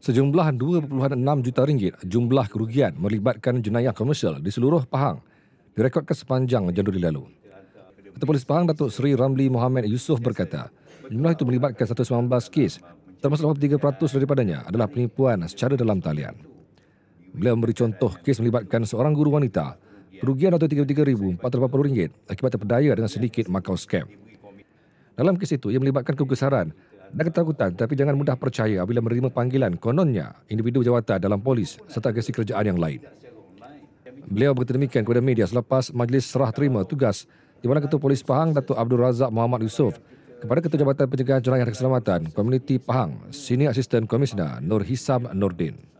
Sejumlah 2.6 juta ringgit jumlah kerugian melibatkan jenayah komersial di seluruh Pahang direkodkan sepanjang Januari lalu. Ketua Polis Pahang Datuk Seri Ramli Mohamed Yusof berkata, jumlah itu melibatkan 119 kes termasuk 83% daripadanya adalah penipuan secara dalam talian. Beliau memberi contoh kes melibatkan seorang guru wanita kerugian RM33,480 akibat terpedaya dengan sedikit makau Scam. Dalam kes itu, ia melibatkan kegusaran nak ketakutan tapi jangan mudah percaya bila menerima panggilan kononnya individu jawatan dalam polis serta kesi kerjaan yang lain. Beliau berkata demikian kepada media selepas majlis serah terima tugas di mana Ketua Polis Pahang Datuk Abdul Razak Muhammad Yusof kepada Ketua Jabatan Pencegahan Jenayah Yang Keselamatan Komuniti Pahang, Senior Assistant Komisner Nur Hisam Nordin.